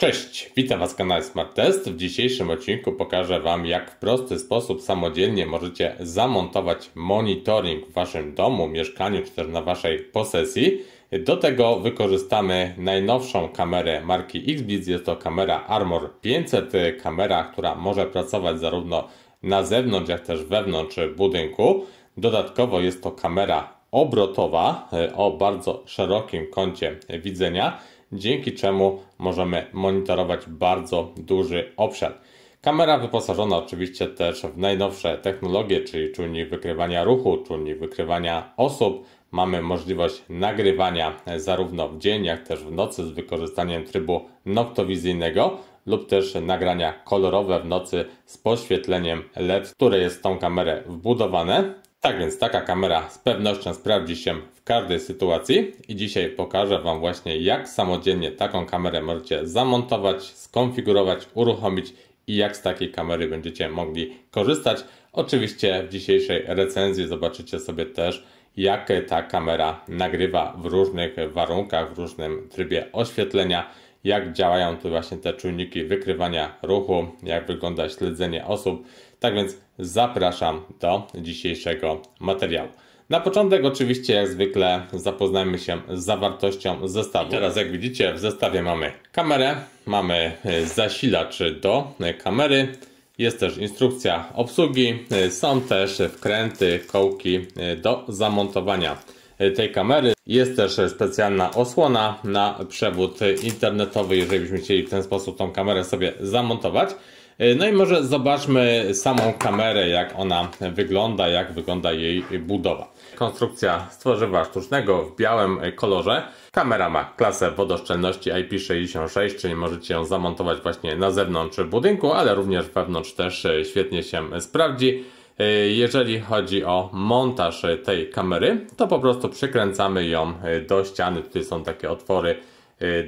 Cześć, witam Was na kanale Smart Test. W dzisiejszym odcinku pokażę Wam, jak w prosty sposób samodzielnie możecie zamontować monitoring w Waszym domu, mieszkaniu czy też na Waszej posesji. Do tego wykorzystamy najnowszą kamerę marki Xbiz. Jest to kamera Armor 500, kamera, która może pracować zarówno na zewnątrz, jak też wewnątrz budynku. Dodatkowo jest to kamera obrotowa e, o bardzo szerokim kącie widzenia dzięki czemu możemy monitorować bardzo duży obszar. Kamera wyposażona oczywiście też w najnowsze technologie, czyli czujnik wykrywania ruchu, czujnik wykrywania osób. Mamy możliwość nagrywania zarówno w dzień, jak też w nocy z wykorzystaniem trybu noktowizyjnego lub też nagrania kolorowe w nocy z poświetleniem LED, które jest w tą kamerę wbudowane. Tak więc taka kamera z pewnością sprawdzi się w każdej sytuacji i dzisiaj pokażę Wam właśnie jak samodzielnie taką kamerę możecie zamontować, skonfigurować, uruchomić i jak z takiej kamery będziecie mogli korzystać. Oczywiście w dzisiejszej recenzji zobaczycie sobie też jak ta kamera nagrywa w różnych warunkach, w różnym trybie oświetlenia, jak działają tu właśnie te czujniki wykrywania ruchu, jak wygląda śledzenie osób, tak więc zapraszam do dzisiejszego materiału. Na początek oczywiście jak zwykle zapoznajmy się z zawartością zestawu. I teraz jak widzicie w zestawie mamy kamerę, mamy e, zasilacz do e, kamery, jest też instrukcja obsługi, e, są też wkręty, kołki do zamontowania tej kamery. Jest też specjalna osłona na przewód internetowy, jeżeli byśmy chcieli w ten sposób tą kamerę sobie zamontować. E, no i może zobaczmy samą kamerę, jak ona wygląda, jak wygląda jej budowa. Konstrukcja z tworzywa sztucznego w białym kolorze. Kamera ma klasę wodoszczelności IP66, czyli możecie ją zamontować właśnie na zewnątrz budynku, ale również wewnątrz też e, świetnie się sprawdzi. E, jeżeli chodzi o montaż tej kamery, to po prostu przykręcamy ją do ściany. Tutaj są takie otwory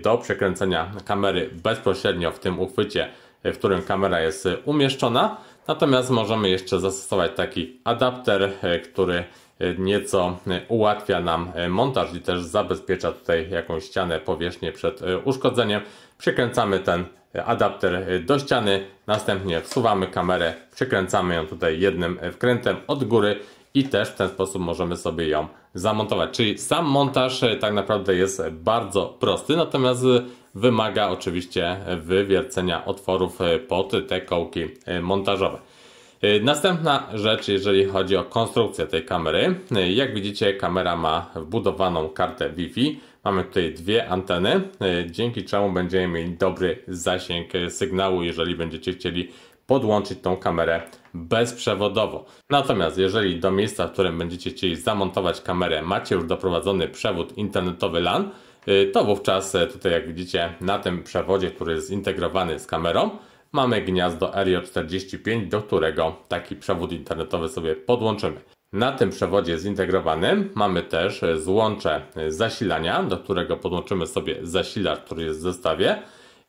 do przekręcenia kamery bezpośrednio w tym uchwycie w którym kamera jest e, umieszczona. Natomiast możemy jeszcze zastosować taki adapter, e, który e, nieco ułatwia nam montaż i też zabezpiecza tutaj jakąś ścianę, powierzchnię przed uszkodzeniem. Przykręcamy ten adapter do ściany, następnie wsuwamy kamerę, przykręcamy ją tutaj jednym wkrętem od góry i też w ten sposób możemy sobie ją zamontować. Czyli sam montaż tak naprawdę jest bardzo prosty, natomiast wymaga oczywiście wywiercenia otworów e, pod te kołki e, montażowe. E, następna rzecz, jeżeli chodzi o konstrukcję tej kamery. Jak widzicie, kamera ma wbudowaną kartę Wi-Fi. Mamy tutaj dwie anteny, dzięki czemu będziemy mieli dobry zasięg sygnału, jeżeli będziecie chcieli podłączyć tą kamerę bezprzewodowo. Natomiast jeżeli do miejsca, w którym będziecie chcieli zamontować kamerę macie już doprowadzony przewód internetowy LAN, Y, to wówczas e, tutaj jak widzicie na tym przewodzie, który jest zintegrowany z kamerą, mamy gniazdo RJ45, do którego taki przewód internetowy sobie podłączymy. Na tym przewodzie zintegrowanym mamy też e, złącze e, zasilania, do którego podłączymy sobie zasilacz, który jest w zestawie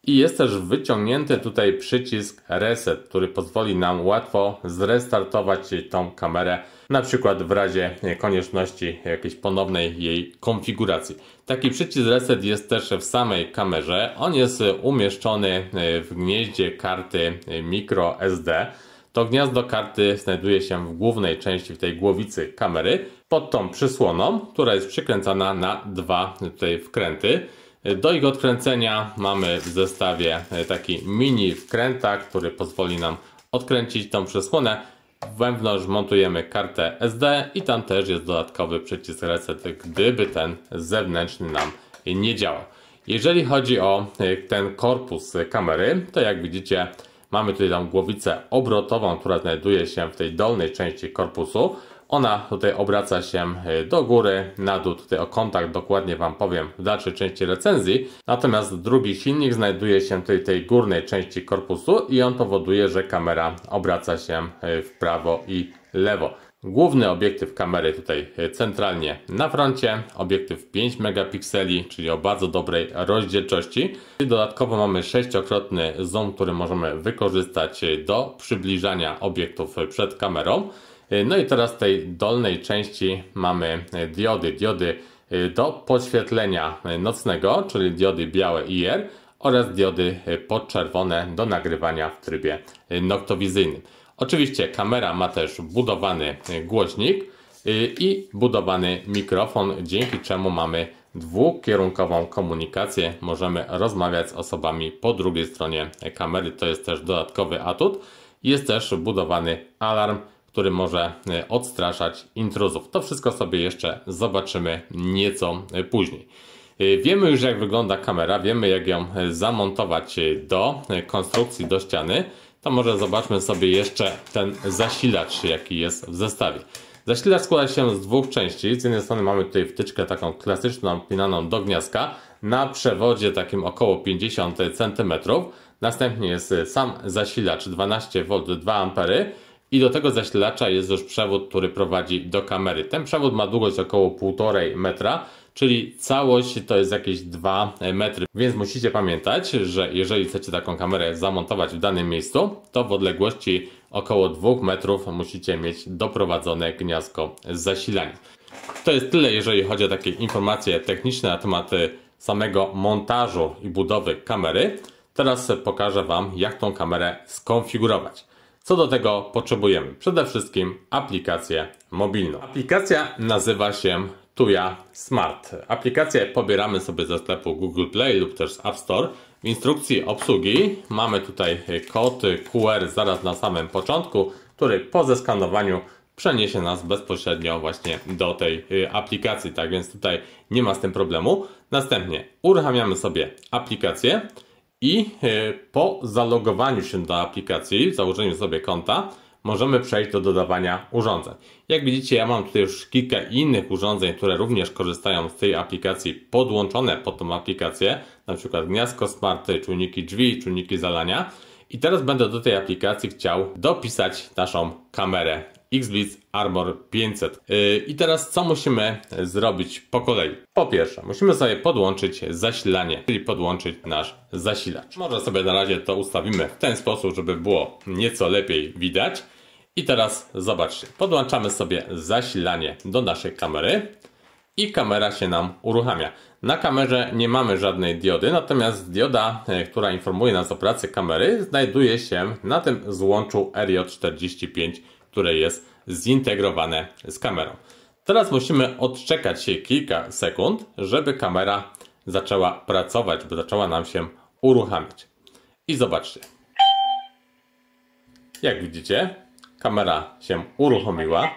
i jest też wyciągnięty tutaj przycisk reset, który pozwoli nam łatwo zrestartować tą kamerę, na przykład w razie konieczności jakiejś ponownej jej konfiguracji. Taki przycisk reset jest też w samej kamerze. On jest umieszczony w gnieździe karty microSD. To gniazdo karty znajduje się w głównej części, w tej głowicy kamery, pod tą przysłoną, która jest przykręcana na dwa tutaj wkręty. Do ich odkręcenia mamy w zestawie e, taki mini wkrętak, który pozwoli nam odkręcić tą przesłonę. Wewnątrz montujemy kartę SD i tam też jest dodatkowy przycisk reset, gdyby ten zewnętrzny nam nie działał. Jeżeli chodzi o e, ten korpus kamery, to jak widzicie mamy tutaj tam głowicę obrotową, która znajduje się w tej dolnej części korpusu. Ona tutaj obraca się e, do góry, na dół. Tutaj o kontakt dokładnie Wam powiem w dalszej części recenzji. Natomiast drugi silnik znajduje się tutaj tej górnej części korpusu i on powoduje, że kamera obraca się e, w prawo i lewo. Główny obiektyw kamery tutaj e, centralnie na froncie, obiektyw 5 megapikseli, czyli o bardzo dobrej rozdzielczości. Dodatkowo mamy sześciokrotny zoom, który możemy wykorzystać do przybliżania obiektów przed kamerą. E, no i teraz w tej dolnej części mamy e, diody, diody e, do podświetlenia nocnego, czyli diody białe IR oraz diody podczerwone do nagrywania w trybie noktowizyjnym. Oczywiście kamera ma też budowany głośnik i budowany mikrofon, dzięki czemu mamy dwukierunkową komunikację. Możemy rozmawiać z osobami po drugiej stronie kamery, to jest też dodatkowy atut. Jest też budowany alarm, który może e, odstraszać intruzów. To wszystko sobie jeszcze zobaczymy nieco e, później. E, wiemy już jak wygląda kamera, wiemy jak ją zamontować do konstrukcji, do ściany. To może zobaczmy sobie jeszcze ten zasilacz, jaki jest w zestawie. Zasilacz składa się z dwóch części. Z jednej strony mamy tutaj wtyczkę taką klasyczną, pinaną do gniazda na przewodzie takim około 50 cm. Następnie jest sam zasilacz 12V 2A i do tego zasilacza jest już przewód, który prowadzi do kamery. Ten przewód ma długość około 1,5 metra, czyli całość to jest jakieś 2 e, metry. Więc musicie pamiętać, że jeżeli chcecie taką kamerę zamontować w danym miejscu, to w odległości około 2 metrów musicie mieć doprowadzone gniazdko z zasilaniem. To jest tyle, jeżeli chodzi o takie informacje techniczne na temat e, samego montażu i budowy kamery. Teraz e, pokażę Wam, jak tą kamerę skonfigurować. Co do tego potrzebujemy? Przede wszystkim aplikację mobilną. Aplikacja nazywa się Tuya Smart. Aplikację pobieramy sobie ze sklepu Google Play lub też z App Store. W instrukcji obsługi mamy tutaj kod QR zaraz na samym początku, który po zeskanowaniu przeniesie nas bezpośrednio właśnie do tej y, aplikacji, tak więc tutaj nie ma z tym problemu. Następnie uruchamiamy sobie aplikację. I e, po zalogowaniu się do aplikacji, założeniu sobie konta, możemy przejść do dodawania urządzeń. Jak widzicie, ja mam tutaj już kilka innych urządzeń, które również korzystają z tej aplikacji, podłączone pod tą aplikację, na przykład gniazdko smarty, czujniki drzwi, czujniki zalania. I teraz będę do tej aplikacji chciał dopisać naszą kamerę XBlitz Armor 500. Y, I teraz co musimy zrobić po kolei? Po pierwsze, musimy sobie podłączyć zasilanie, czyli podłączyć nasz zasilacz. Może sobie na razie to ustawimy w ten sposób, żeby było nieco lepiej widać. I teraz zobaczcie, podłączamy sobie zasilanie do naszej kamery i kamera się nam uruchamia. Na kamerze nie mamy żadnej diody, natomiast dioda, e, która informuje nas o pracy kamery, znajduje się na tym złączu RJ45 które jest zintegrowane z kamerą. Teraz musimy odczekać się kilka sekund, żeby kamera zaczęła pracować, by zaczęła nam się uruchamiać. I zobaczcie. Jak widzicie, kamera się uruchomiła.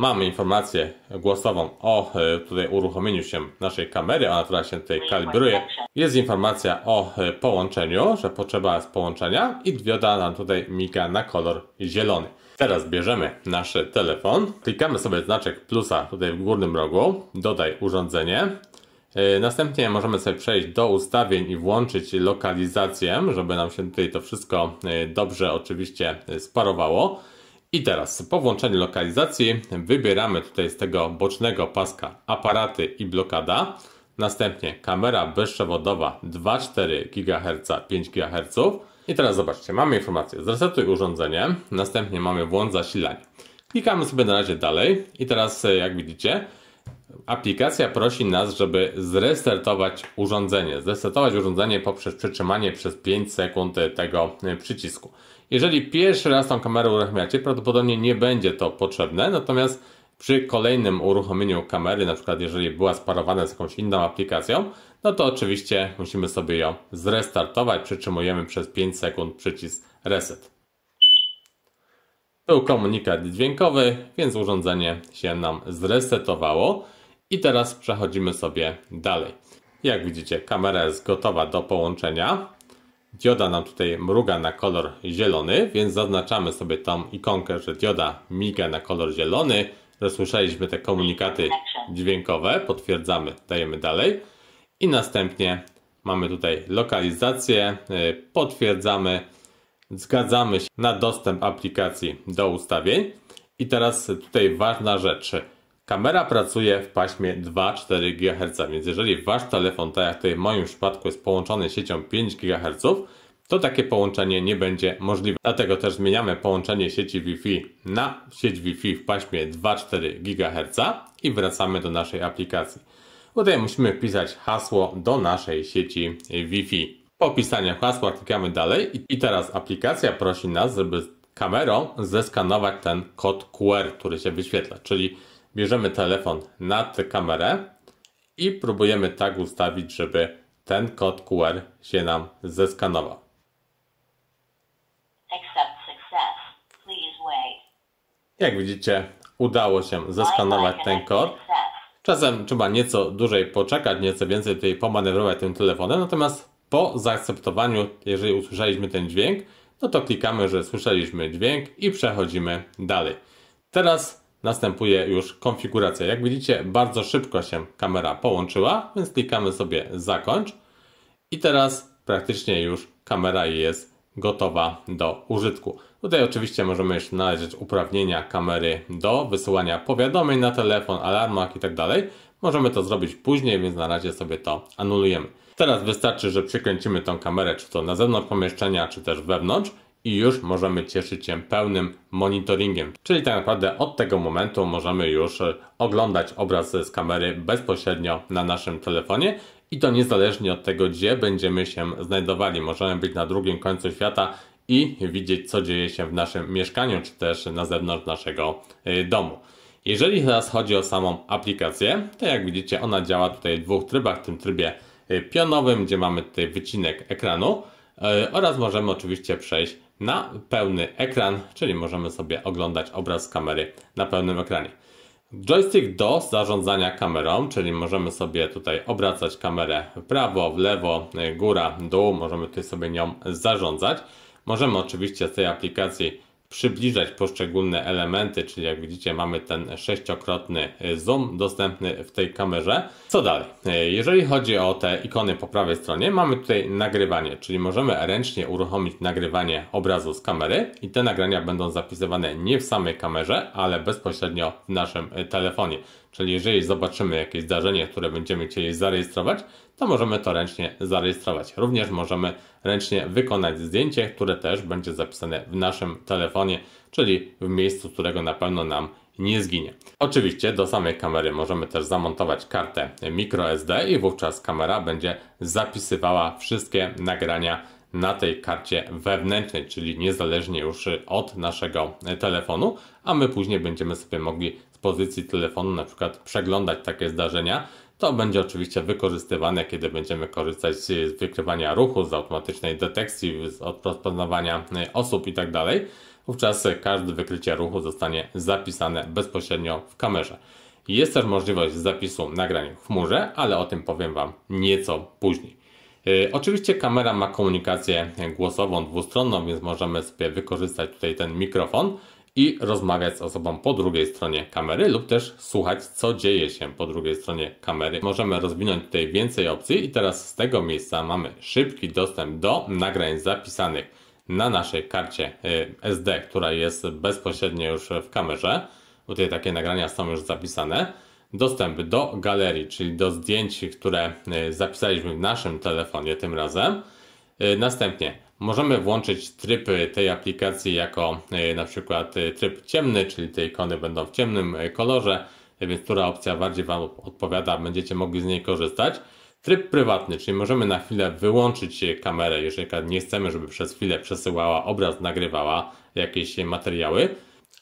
Mamy informację głosową o e, tutaj uruchomieniu się naszej kamery, ona teraz się tutaj kalibruje. Jest informacja o e, połączeniu, że potrzeba jest połączenia i dioda nam tutaj miga na kolor zielony. Teraz bierzemy nasz telefon, klikamy sobie znaczek plusa tutaj w górnym rogu, dodaj urządzenie. E, następnie możemy sobie przejść do ustawień i włączyć lokalizację, żeby nam się tutaj to wszystko dobrze oczywiście sparowało. I teraz po włączeniu lokalizacji wybieramy tutaj z tego bocznego paska aparaty i blokada. Następnie kamera bezprzewodowa 2,4 GHz, 5 GHz. I teraz zobaczcie, mamy informację zresetuj urządzenie, następnie mamy włącz zasilania. Klikamy sobie na razie dalej i teraz e, jak widzicie aplikacja prosi nas, żeby zrestartować urządzenie. Zrestartować urządzenie poprzez przytrzymanie przez 5 sekund e, tego e, przycisku. Jeżeli pierwszy raz tą kamerę uruchamiacie, prawdopodobnie nie będzie to potrzebne, natomiast przy kolejnym uruchomieniu kamery, na przykład jeżeli była sparowana z jakąś inną aplikacją, no to oczywiście musimy sobie ją zrestartować, przytrzymujemy przez 5 sekund przycisk reset. Był komunikat dźwiękowy, więc urządzenie się nam zresetowało i teraz przechodzimy sobie dalej. Jak widzicie, kamera jest gotowa do połączenia. Dioda nam tutaj mruga na kolor zielony, więc zaznaczamy sobie tą ikonkę, że dioda miga na kolor zielony. Rozsłyszeliśmy te komunikaty dźwiękowe, potwierdzamy, dajemy dalej. I następnie mamy tutaj lokalizację, y, potwierdzamy, zgadzamy się na dostęp aplikacji do ustawień. I teraz tutaj ważna rzecz. Kamera pracuje w paśmie 2-4 GHz, więc jeżeli Wasz telefon, tak jak tutaj w moim przypadku, jest połączony siecią 5 GHz, to takie połączenie nie będzie możliwe. Dlatego też zmieniamy połączenie sieci Wi-Fi na sieć Wi-Fi w paśmie 2-4 GHz i wracamy do naszej aplikacji. Tutaj musimy wpisać hasło do naszej sieci Wi-Fi. Po wpisaniu hasła klikamy dalej i teraz aplikacja prosi nas, żeby kamerą zeskanować ten kod QR, który się wyświetla, czyli bierzemy telefon nad kamerę i próbujemy tak ustawić, żeby ten kod QR się nam zeskanował. Jak widzicie, udało się zeskanować ten kod. Czasem trzeba nieco dłużej poczekać, nieco więcej tutaj pomanewrować tym telefonem, natomiast po zaakceptowaniu, jeżeli usłyszeliśmy ten dźwięk, no to klikamy, że słyszeliśmy dźwięk i przechodzimy dalej. Teraz następuje już konfiguracja. Jak widzicie, bardzo szybko się kamera połączyła, więc klikamy sobie zakończ i teraz praktycznie już kamera jest gotowa do użytku. Tutaj oczywiście możemy jeszcze znaleźć uprawnienia kamery do wysyłania powiadomień na telefon, alarmach itd. Tak możemy to zrobić później, więc na razie sobie to anulujemy. Teraz wystarczy, że przykręcimy tą kamerę, czy to na zewnątrz pomieszczenia, czy też wewnątrz i już możemy cieszyć się pełnym monitoringiem. Czyli tak naprawdę od tego momentu możemy już e, oglądać obraz z kamery bezpośrednio na naszym telefonie i to niezależnie od tego, gdzie będziemy się znajdowali. Możemy być na drugim końcu świata i widzieć, co dzieje się w naszym mieszkaniu, czy też na zewnątrz naszego e, domu. Jeżeli teraz chodzi o samą aplikację, to jak widzicie, ona działa tutaj w dwóch trybach, w tym trybie e, pionowym, gdzie mamy tutaj wycinek ekranu oraz możemy oczywiście przejść na pełny ekran, czyli możemy sobie oglądać obraz kamery na pełnym ekranie. Joystick do zarządzania kamerą, czyli możemy sobie tutaj obracać kamerę w prawo, w lewo, góra, dół, możemy tutaj sobie nią zarządzać. Możemy oczywiście z tej aplikacji przybliżać poszczególne elementy, czyli jak widzicie mamy ten sześciokrotny zoom dostępny w tej kamerze. Co dalej? Jeżeli chodzi o te ikony po prawej stronie, mamy tutaj nagrywanie, czyli możemy ręcznie uruchomić nagrywanie obrazu z kamery i te nagrania będą zapisywane nie w samej kamerze, ale bezpośrednio w naszym telefonie. Czyli jeżeli zobaczymy jakieś zdarzenie, które będziemy chcieli zarejestrować, to możemy to ręcznie zarejestrować. Również możemy ręcznie wykonać zdjęcie, które też będzie zapisane w naszym telefonie, czyli w miejscu, którego na pewno nam nie zginie. Oczywiście do samej kamery możemy też zamontować kartę microSD i wówczas kamera będzie zapisywała wszystkie nagrania na tej karcie wewnętrznej, czyli niezależnie już od naszego telefonu, a my później będziemy sobie mogli z pozycji telefonu na przykład przeglądać takie zdarzenia, to będzie oczywiście wykorzystywane, kiedy będziemy korzystać z wykrywania ruchu, z automatycznej detekcji, z rozpoznawania y, osób itd. Tak Wówczas każde wykrycie ruchu zostanie zapisane bezpośrednio w kamerze. Jest też możliwość zapisu nagrań w chmurze, ale o tym powiem Wam nieco później. Y, oczywiście kamera ma komunikację głosową dwustronną, więc możemy sobie wykorzystać tutaj ten mikrofon i rozmawiać z osobą po drugiej stronie kamery lub też słuchać, co dzieje się po drugiej stronie kamery. Możemy rozwinąć tutaj więcej opcji i teraz z tego miejsca mamy szybki dostęp do nagrań zapisanych na naszej karcie y, SD, która jest bezpośrednio już w kamerze. Tutaj takie nagrania są już zapisane. Dostęp do galerii, czyli do zdjęć, które y, zapisaliśmy w naszym telefonie tym razem E, następnie możemy włączyć tryb tej aplikacji jako e, na przykład e, tryb ciemny, czyli te ikony będą w ciemnym kolorze, więc która opcja bardziej Wam odpowiada, będziecie mogli z niej korzystać. Tryb prywatny, czyli możemy na chwilę wyłączyć kamerę, jeżeli nie chcemy, żeby przez chwilę przesyłała obraz, nagrywała jakieś materiały.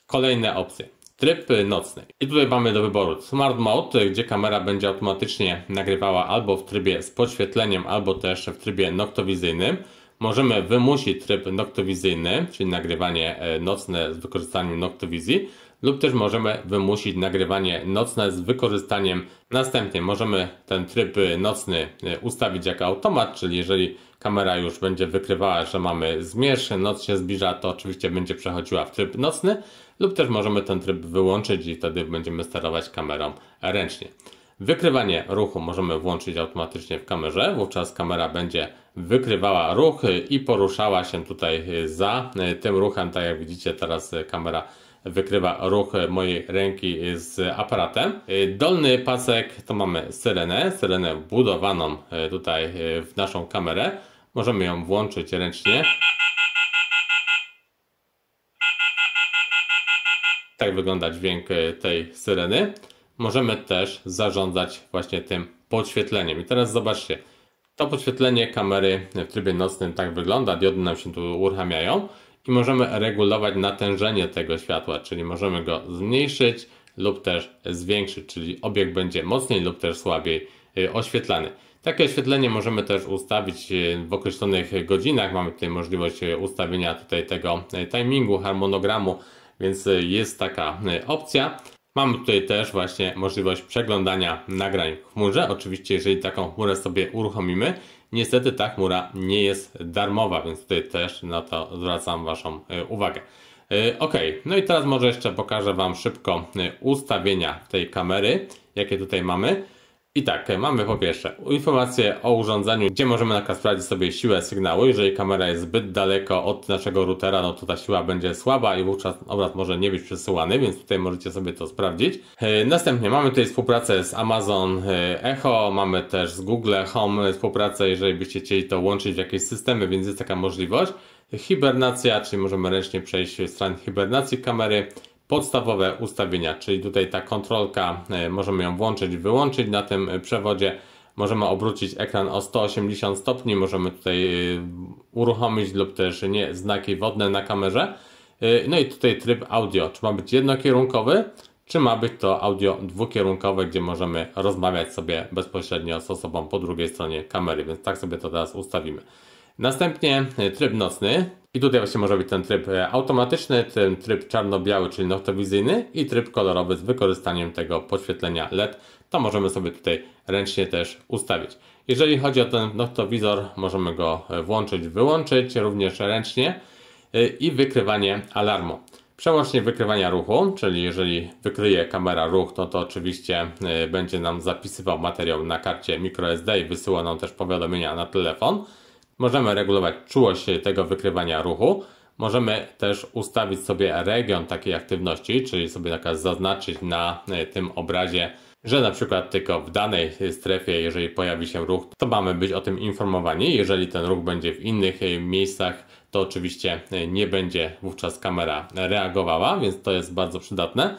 Kolejne opcje. Tryb nocny. I tutaj mamy do wyboru Smart Mode, gdzie kamera będzie automatycznie nagrywała albo w trybie z podświetleniem, albo też w trybie noktowizyjnym. Możemy wymusić tryb noktowizyjny, czyli nagrywanie e, nocne z wykorzystaniem noktowizji, lub też możemy wymusić nagrywanie nocne z wykorzystaniem. Następnie możemy ten tryb e, nocny e, ustawić jako automat, czyli jeżeli kamera już będzie wykrywała, że mamy zmierzch, noc się zbliża, to oczywiście będzie przechodziła w tryb nocny lub też możemy ten tryb wyłączyć i wtedy będziemy sterować kamerą ręcznie. Wykrywanie ruchu możemy włączyć automatycznie w kamerze, wówczas kamera będzie wykrywała ruch i poruszała się tutaj za tym ruchem. Tak jak widzicie, teraz kamera wykrywa ruch mojej ręki z aparatem. Dolny pasek to mamy syrenę, syrenę budowaną tutaj w naszą kamerę. Możemy ją włączyć ręcznie Tak wygląda dźwięk e, tej syreny. Możemy też zarządzać właśnie tym podświetleniem. I teraz zobaczcie, to podświetlenie kamery w trybie nocnym tak wygląda, diody nam się tu uruchamiają i możemy regulować natężenie tego światła, czyli możemy go zmniejszyć lub też zwiększyć, czyli obiekt będzie mocniej lub też słabiej e, oświetlany. Takie oświetlenie możemy też ustawić e, w określonych godzinach. Mamy tutaj możliwość ustawienia tutaj tego timingu, harmonogramu, więc y, jest taka y, opcja. Mamy tutaj też właśnie możliwość przeglądania nagrań w chmurze. Oczywiście, jeżeli taką chmurę sobie uruchomimy, niestety ta chmura nie jest darmowa, więc tutaj też na to zwracam Waszą y, uwagę. Ok, no i teraz może jeszcze pokażę Wam szybko ustawienia tej kamery, jakie tutaj mamy. I tak, mamy po pierwsze informację o urządzeniu, gdzie możemy na sprawdzić sobie siłę sygnału. Jeżeli kamera jest zbyt daleko od naszego routera, no to ta siła będzie słaba i wówczas obraz może nie być przesyłany, więc tutaj możecie sobie to sprawdzić. E, następnie mamy tutaj współpracę z Amazon e, Echo, mamy też z Google Home współpracę, jeżeli byście chcieli to łączyć w jakieś systemy, więc jest taka możliwość. Hibernacja, czyli możemy ręcznie przejść w stronę hibernacji kamery podstawowe ustawienia, czyli tutaj ta kontrolka, e, możemy ją włączyć, wyłączyć na tym e, przewodzie, możemy obrócić ekran o 180 stopni, możemy tutaj e, uruchomić lub też nie znaki wodne na kamerze. No i tutaj tryb audio, czy ma być jednokierunkowy, czy ma być to audio dwukierunkowe, gdzie możemy rozmawiać sobie bezpośrednio z osobą po drugiej stronie kamery, więc tak sobie to teraz ustawimy. Następnie tryb nocny, i tutaj właśnie może być ten tryb e, automatyczny, ten tryb czarno-biały, czyli noctowizyjny i tryb kolorowy z wykorzystaniem tego podświetlenia LED. To możemy sobie tutaj ręcznie też ustawić. Jeżeli chodzi o ten noctowizor, możemy go e, włączyć, wyłączyć również ręcznie e, i wykrywanie alarmu. Przełącznie wykrywania ruchu, czyli jeżeli wykryje kamera ruch, to no to oczywiście będzie nam zapisywał materiał na karcie microSD i wysyła nam też powiadomienia na telefon. Możemy regulować czułość tego wykrywania ruchu. Możemy też ustawić sobie region takiej aktywności, czyli sobie zaznaczyć na e, tym obrazie, że na przykład tylko w danej strefie, jeżeli pojawi się ruch, to mamy być o tym informowani. Jeżeli ten ruch będzie w innych e, miejscach, to oczywiście e, nie będzie wówczas kamera reagowała, więc to jest bardzo przydatne.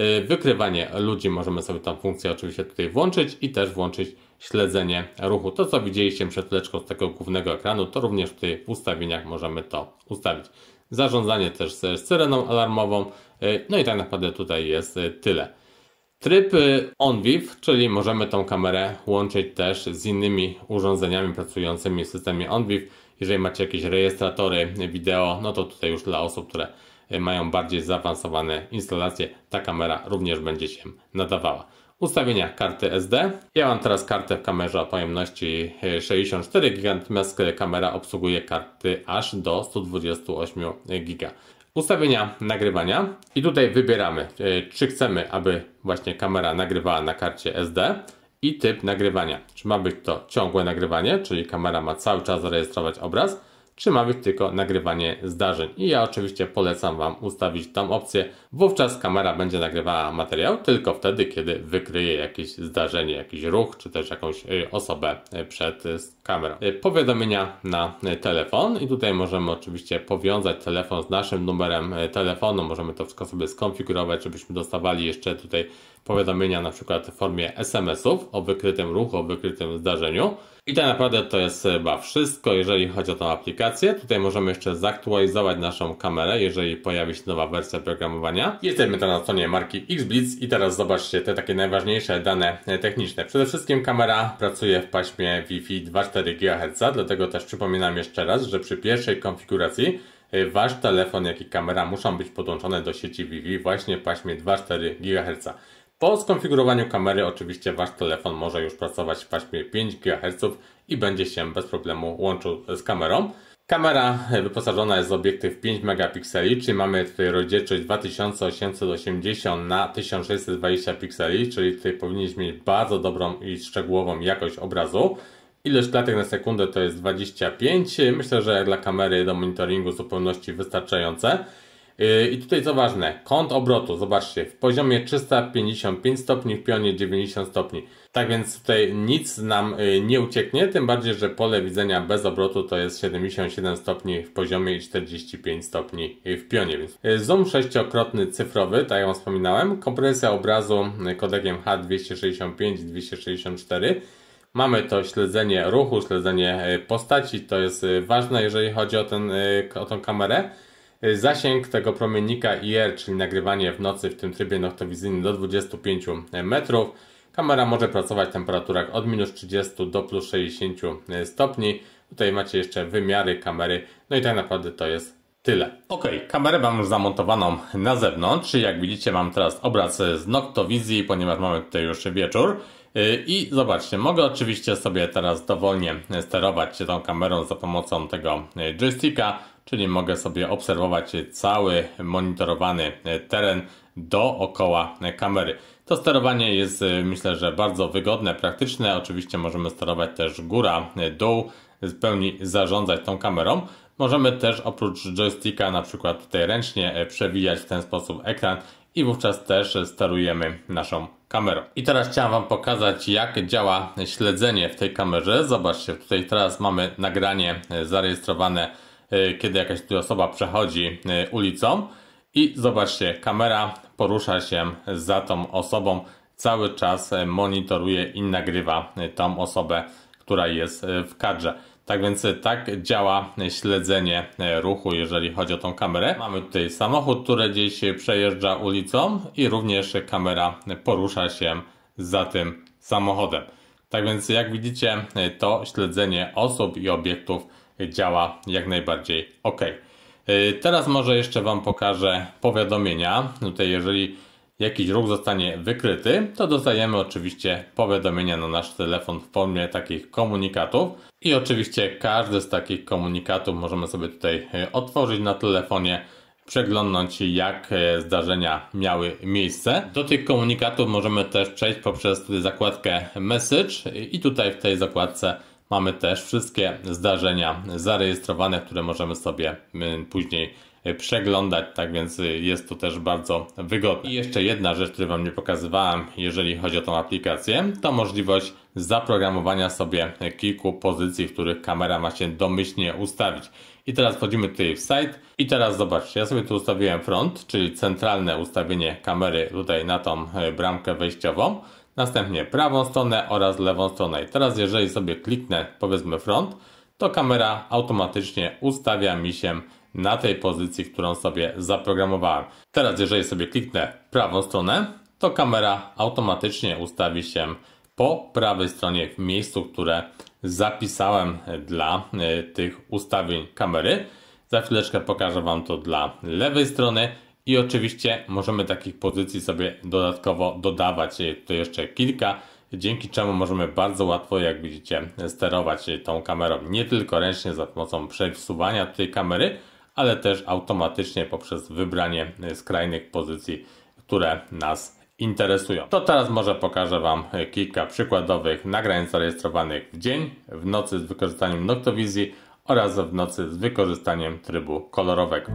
Y, wykrywanie ludzi możemy sobie tą funkcję oczywiście tutaj włączyć i też włączyć śledzenie ruchu. To co widzieliście przed chwileczką z tego głównego ekranu, to również tutaj w ustawieniach możemy to ustawić. Zarządzanie też z syreną alarmową, y, no i tak naprawdę tutaj jest y, tyle. Tryb OnVIV, czyli możemy tą kamerę łączyć też z innymi urządzeniami pracującymi w systemie OnVIV. Jeżeli macie jakieś rejestratory wideo, no to tutaj już dla osób, które mają bardziej zaawansowane instalacje, ta kamera również będzie się nadawała. Ustawienia karty SD. Ja mam teraz kartę w kamerze o pojemności 64 e, GB, natomiast e, kamera obsługuje karty aż do 128 GB. Ustawienia nagrywania i tutaj wybieramy, e, czy chcemy, aby właśnie kamera nagrywała na karcie SD i typ nagrywania. Czy ma być to ciągłe nagrywanie, czyli kamera ma cały czas zarejestrować obraz, czy ma być tylko nagrywanie zdarzeń. I ja oczywiście polecam Wam ustawić tam opcję. Wówczas kamera będzie nagrywała materiał tylko wtedy, kiedy wykryje jakieś zdarzenie, jakiś ruch, czy też jakąś y, osobę y, przed y, kamerą. Powiadomienia na telefon i tutaj możemy oczywiście powiązać telefon z naszym numerem telefonu. Możemy to wszystko sobie skonfigurować, żebyśmy dostawali jeszcze tutaj powiadomienia na przykład w formie SMS-ów o wykrytym ruchu, o wykrytym zdarzeniu. I tak naprawdę to jest chyba wszystko, jeżeli chodzi o tą aplikację. Tutaj możemy jeszcze zaktualizować naszą kamerę, jeżeli pojawi się nowa wersja programowania. Jesteśmy teraz na stronie marki XBlitz i teraz zobaczcie te takie najważniejsze dane techniczne. Przede wszystkim kamera pracuje w paśmie Wi-Fi 2,4 GHz, dlatego też przypominam jeszcze raz, że przy pierwszej konfiguracji y, Wasz telefon, jak i kamera muszą być podłączone do sieci Wi-Fi właśnie w paśmie 2,4 GHz. Po skonfigurowaniu kamery oczywiście Wasz telefon może już pracować w paśmie 5 GHz i będzie się bez problemu łączył z kamerą. Kamera wyposażona jest w obiektyw 5 megapikseli, czyli mamy tutaj rozdzielczość 2880 na 1620 pikseli, czyli tutaj powinniśmy mieć bardzo dobrą i szczegółową jakość obrazu. Ilość klatek na sekundę to jest 25, myślę, że dla kamery do monitoringu zupełności wystarczające. Yy, I tutaj co ważne, kąt obrotu, zobaczcie, w poziomie 355 stopni, w pionie 90 stopni. Tak więc tutaj nic nam yy, nie ucieknie, tym bardziej, że pole widzenia bez obrotu to jest 77 stopni w poziomie i 45 stopni w pionie. Więc yy, zoom sześciokrotny cyfrowy, tak jak wspominałem, kompresja obrazu kodekiem H265 264. Mamy to śledzenie ruchu, śledzenie postaci, to jest ważne jeżeli chodzi o, ten, o tą kamerę. Y, zasięg tego promiennika IR, czyli nagrywanie w nocy w tym trybie noktowizyjnym do 25 metrów. Kamera może pracować w temperaturach od minus 30 do plus 60 y, stopni. Tutaj macie jeszcze wymiary kamery. No i tak naprawdę to jest tyle. Ok, kamerę mam już zamontowaną na zewnątrz. Jak widzicie mam teraz obraz z noctowizji, ponieważ mamy tutaj już wieczór. Y, I zobaczcie, mogę oczywiście sobie teraz dowolnie sterować się tą kamerą za pomocą tego joysticka czyli mogę sobie obserwować cały monitorowany teren dookoła kamery. To sterowanie jest y, myślę, że bardzo wygodne, praktyczne. Oczywiście możemy sterować też góra, y, dół, w pełni zarządzać tą kamerą. Możemy też oprócz joysticka na przykład tutaj ręcznie y, przewijać w ten sposób ekran i wówczas też sterujemy naszą kamerą. I teraz chciałem Wam pokazać jak działa śledzenie w tej kamerze. Zobaczcie, tutaj teraz mamy nagranie zarejestrowane E, kiedy jakaś tutaj osoba przechodzi e, ulicą i zobaczcie, kamera porusza się za tą osobą, cały czas e, monitoruje i nagrywa tą osobę, która jest w kadrze. Tak więc tak działa śledzenie ruchu, jeżeli chodzi o tą kamerę. Mamy tutaj samochód, który gdzieś przejeżdża ulicą i również kamera porusza się za tym samochodem. Tak więc jak widzicie to śledzenie osób i obiektów działa jak najbardziej ok. Teraz może jeszcze Wam pokażę powiadomienia. Tutaj jeżeli jakiś ruch zostanie wykryty, to dostajemy oczywiście powiadomienia na nasz telefon w formie takich komunikatów. I oczywiście każdy z takich komunikatów możemy sobie tutaj y, otworzyć na telefonie, przeglądnąć jak y, zdarzenia miały miejsce. Do tych komunikatów możemy też przejść poprzez zakładkę Message i tutaj w tej zakładce Mamy też wszystkie zdarzenia zarejestrowane, które możemy sobie mm, później e, przeglądać, tak więc e, jest to też bardzo wygodne. I jeszcze jedna rzecz, której Wam nie pokazywałem, jeżeli chodzi o tą aplikację, to możliwość zaprogramowania sobie e, kilku pozycji, w których kamera ma się domyślnie ustawić. I teraz wchodzimy tutaj w site i teraz zobaczcie, ja sobie tu ustawiłem front, czyli centralne ustawienie kamery tutaj na tą bramkę wejściową następnie prawą stronę oraz lewą stronę. I teraz jeżeli sobie kliknę powiedzmy front, to kamera automatycznie ustawia mi się na tej pozycji, którą sobie zaprogramowałem. Teraz jeżeli sobie kliknę prawą stronę, to kamera automatycznie ustawi się po prawej stronie w miejscu, które zapisałem dla e, tych ustawień kamery. Za chwileczkę pokażę Wam to dla lewej strony. I oczywiście możemy takich pozycji sobie dodatkowo dodawać y, tu jeszcze kilka, dzięki czemu możemy bardzo łatwo, jak widzicie, sterować y, tą kamerą nie tylko ręcznie za pomocą przesuwania tej kamery, ale też automatycznie poprzez wybranie y, skrajnych pozycji, które nas interesują. To teraz może pokażę Wam kilka przykładowych nagrań zarejestrowanych w dzień, w nocy z wykorzystaniem noctowizji oraz w nocy z wykorzystaniem trybu kolorowego.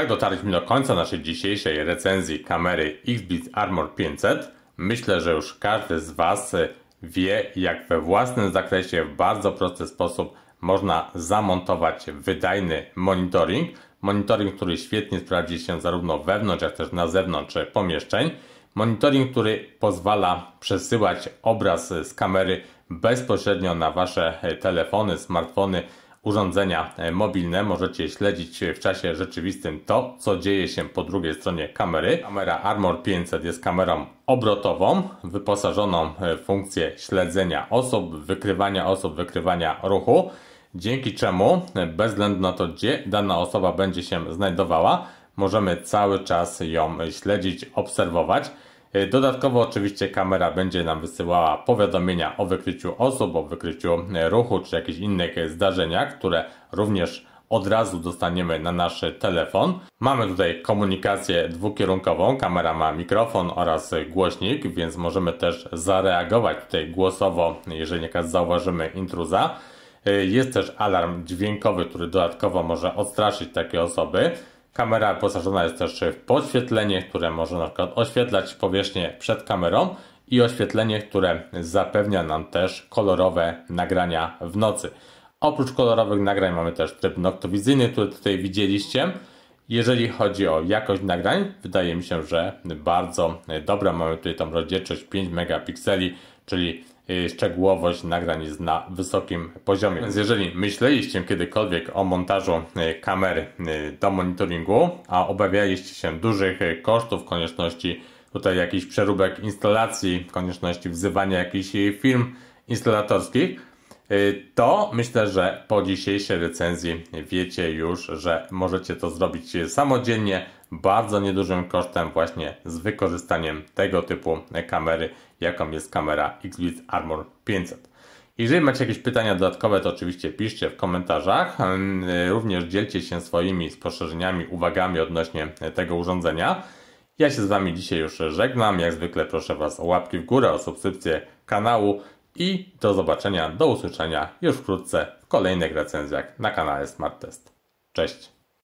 tak dotarliśmy do końca naszej dzisiejszej recenzji kamery Xbit Armor 500. Myślę, że już każdy z Was wie, jak we własnym zakresie w bardzo prosty sposób można zamontować wydajny monitoring. Monitoring, który świetnie sprawdzi się zarówno wewnątrz, jak też na zewnątrz pomieszczeń. Monitoring, który pozwala przesyłać obraz z kamery bezpośrednio na Wasze telefony, smartfony, urządzenia e, mobilne możecie śledzić w czasie rzeczywistym to, co dzieje się po drugiej stronie kamery. Kamera Armor 500 jest kamerą obrotową, wyposażoną w funkcję śledzenia osób, wykrywania osób, wykrywania ruchu, dzięki czemu, e, bez względu na to, gdzie dana osoba będzie się znajdowała, możemy cały czas ją śledzić, obserwować. E, dodatkowo oczywiście kamera będzie nam wysyłała powiadomienia o wykryciu osób, o wykryciu e, ruchu czy jakichś innych e, zdarzeniach, które również od razu dostaniemy na nasz telefon. Mamy tutaj komunikację dwukierunkową, kamera ma mikrofon oraz głośnik, więc możemy też zareagować tutaj głosowo, jeżeli zauważymy intruza. Jest też alarm dźwiękowy, który dodatkowo może odstraszyć takie osoby. Kamera wyposażona jest też w podświetlenie, które może na przykład oświetlać powierzchnię przed kamerą i oświetlenie, które zapewnia nam też kolorowe nagrania w nocy. Oprócz kolorowych nagrań mamy też tryb noktowizyjny, który tutaj widzieliście. Jeżeli chodzi o jakość nagrań, wydaje mi się, że bardzo dobra. Mamy tutaj tą rozdzielczość 5 megapikseli, czyli y, szczegółowość nagrań jest na wysokim poziomie. Więc jeżeli myśleliście kiedykolwiek o montażu y, kamery y, do monitoringu, a obawialiście się dużych kosztów, konieczności tutaj jakichś przeróbek instalacji, konieczności wzywania jakichś firm instalatorskich, Y, to myślę, że po dzisiejszej recenzji wiecie już, że możecie to zrobić samodzielnie, bardzo niedużym kosztem właśnie z wykorzystaniem tego typu kamery, jaką jest kamera Xvid Armor 500. Jeżeli macie jakieś pytania dodatkowe, to oczywiście piszcie w komentarzach. Mm, również dzielcie się swoimi spostrzeżeniami, uwagami odnośnie tego urządzenia. Ja się z Wami dzisiaj już żegnam. Jak zwykle proszę Was o łapki w górę, o subskrypcję kanału. I do zobaczenia, do usłyszenia już wkrótce w kolejnych recenzjach na kanale Smart Test. Cześć!